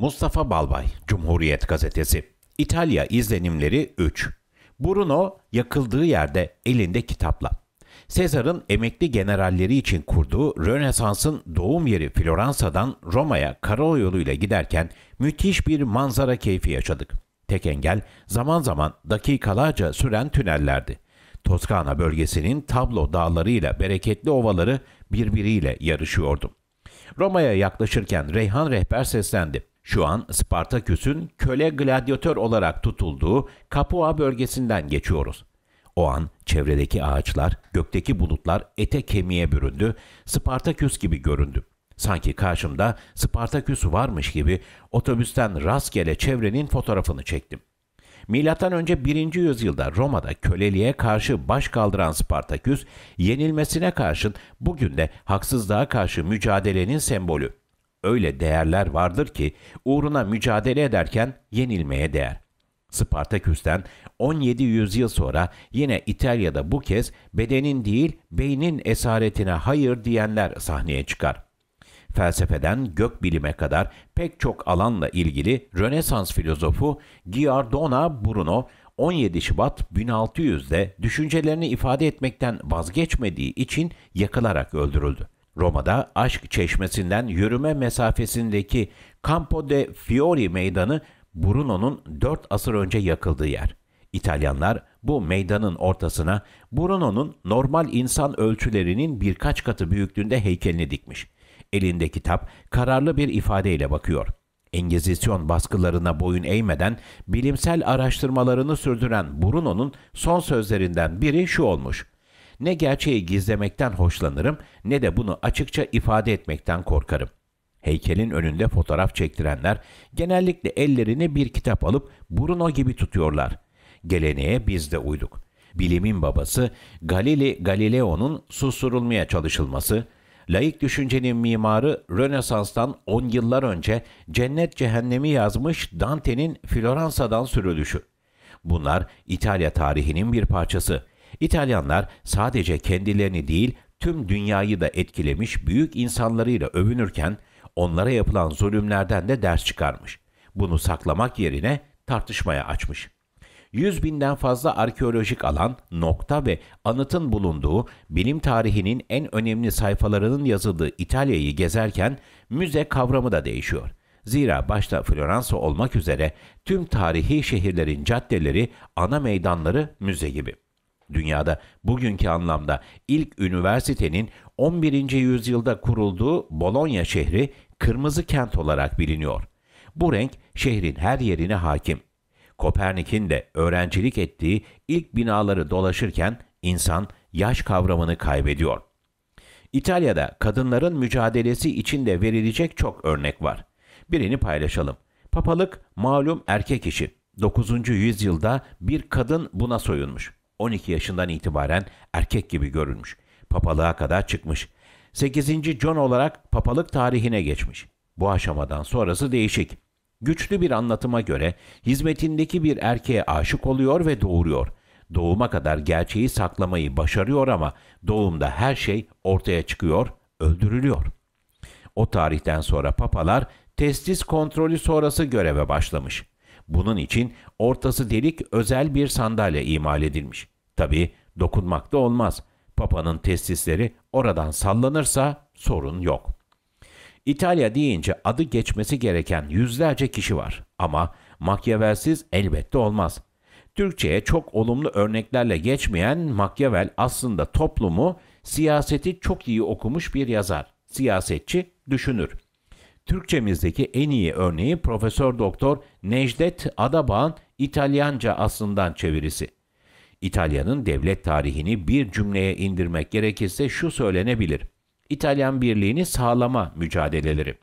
Mustafa Balbay, Cumhuriyet Gazetesi. İtalya izlenimleri 3. Bruno yakıldığı yerde elinde kitapla. Sezar'ın emekli generalleri için kurduğu Rönesans'ın doğum yeri Floransa'dan Roma'ya karayoluyla giderken müthiş bir manzara keyfi yaşadık. Tek engel zaman zaman dakikalarca süren tünellerdi. Toskana bölgesinin tablo dağlarıyla bereketli ovaları birbiriyle yarışıyordu. Roma'ya yaklaşırken Reyhan rehber seslendi. Şu an Spartaküs'ün köle gladyatör olarak tutulduğu Kapua bölgesinden geçiyoruz. O an çevredeki ağaçlar, gökteki bulutlar ete kemiğe büründü, Spartaküs gibi göründü. Sanki karşımda Spartaküs varmış gibi otobüsten rastgele çevrenin fotoğrafını çektim. Milattan önce 1. yüzyılda Roma'da köleliğe karşı baş kaldıran Spartaküs, yenilmesine karşın bugün de haksızlığa karşı mücadelenin sembolü. Öyle değerler vardır ki uğruna mücadele ederken yenilmeye değer. Spartaküs'ten 17 yüzyıl sonra yine İtalya'da bu kez bedenin değil beynin esaretine hayır diyenler sahneye çıkar. Felsefeden gökbilime kadar pek çok alanla ilgili Rönesans filozofu Giordano Bruno 17 Şubat 1600'de düşüncelerini ifade etmekten vazgeçmediği için yakılarak öldürüldü. Roma'da aşk çeşmesinden yürüme mesafesindeki Campo de Fiori meydanı Bruno'nun 4 asır önce yakıldığı yer. İtalyanlar bu meydanın ortasına Bruno'nun normal insan ölçülerinin birkaç katı büyüklüğünde heykelini dikmiş. Elinde kitap kararlı bir ifadeyle bakıyor. Engizisyon baskılarına boyun eğmeden bilimsel araştırmalarını sürdüren Bruno'nun son sözlerinden biri şu olmuş. Ne gerçeği gizlemekten hoşlanırım ne de bunu açıkça ifade etmekten korkarım. Heykelin önünde fotoğraf çektirenler genellikle ellerini bir kitap alıp Bruno gibi tutuyorlar. Geleneğe biz de uyduk. Bilimin babası Galili Galileo'nun susturulmaya çalışılması, laik düşüncenin mimarı Rönesans'tan 10 yıllar önce Cennet Cehennemi yazmış Dante'nin Floransa'dan sürülüşü. Bunlar İtalya tarihinin bir parçası.'' İtalyanlar sadece kendilerini değil tüm dünyayı da etkilemiş büyük insanlarıyla övünürken onlara yapılan zulümlerden de ders çıkarmış. Bunu saklamak yerine tartışmaya açmış. 100 binden fazla arkeolojik alan, nokta ve anıtın bulunduğu bilim tarihinin en önemli sayfalarının yazıldığı İtalya'yı gezerken müze kavramı da değişiyor. Zira başta Floransa olmak üzere tüm tarihi şehirlerin caddeleri, ana meydanları müze gibi dünyada bugünkü anlamda ilk üniversitenin 11. yüzyılda kurulduğu Bologna şehri kırmızı kent olarak biliniyor. Bu renk şehrin her yerine hakim. Kopernik'in de öğrencilik ettiği ilk binaları dolaşırken insan yaş kavramını kaybediyor. İtalya'da kadınların mücadelesi içinde verilecek çok örnek var. Birini paylaşalım. Papalık malum erkek işi. 9. yüzyılda bir kadın buna soyunmuş. 12 yaşından itibaren erkek gibi görülmüş. Papalığa kadar çıkmış. 8. John olarak papalık tarihine geçmiş. Bu aşamadan sonrası değişik. Güçlü bir anlatıma göre hizmetindeki bir erkeğe aşık oluyor ve doğuruyor. Doğuma kadar gerçeği saklamayı başarıyor ama doğumda her şey ortaya çıkıyor, öldürülüyor. O tarihten sonra papalar testis kontrolü sonrası göreve başlamış. Bunun için ortası delik özel bir sandalye imal edilmiş. Tabi dokunmak da olmaz. Papa'nın testisleri oradan sallanırsa sorun yok. İtalya deyince adı geçmesi gereken yüzlerce kişi var ama Machiavell'siz elbette olmaz. Türkçe'ye çok olumlu örneklerle geçmeyen Machiavel aslında toplumu, siyaseti çok iyi okumuş bir yazar, siyasetçi, düşünür. Türkçemizdeki en iyi örneği Profesör Doktor Necdet Adaban İtalyanca aslından çevirisi. İtalya'nın devlet tarihini bir cümleye indirmek gerekirse şu söylenebilir. İtalyan birliğini sağlama mücadeleleri.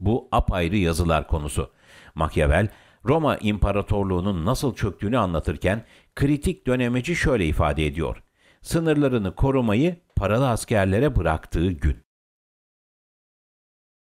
Bu apayrı yazılar konusu. Machiavel, Roma İmparatorluğu'nun nasıl çöktüğünü anlatırken kritik dönemeci şöyle ifade ediyor. Sınırlarını korumayı paralı askerlere bıraktığı gün.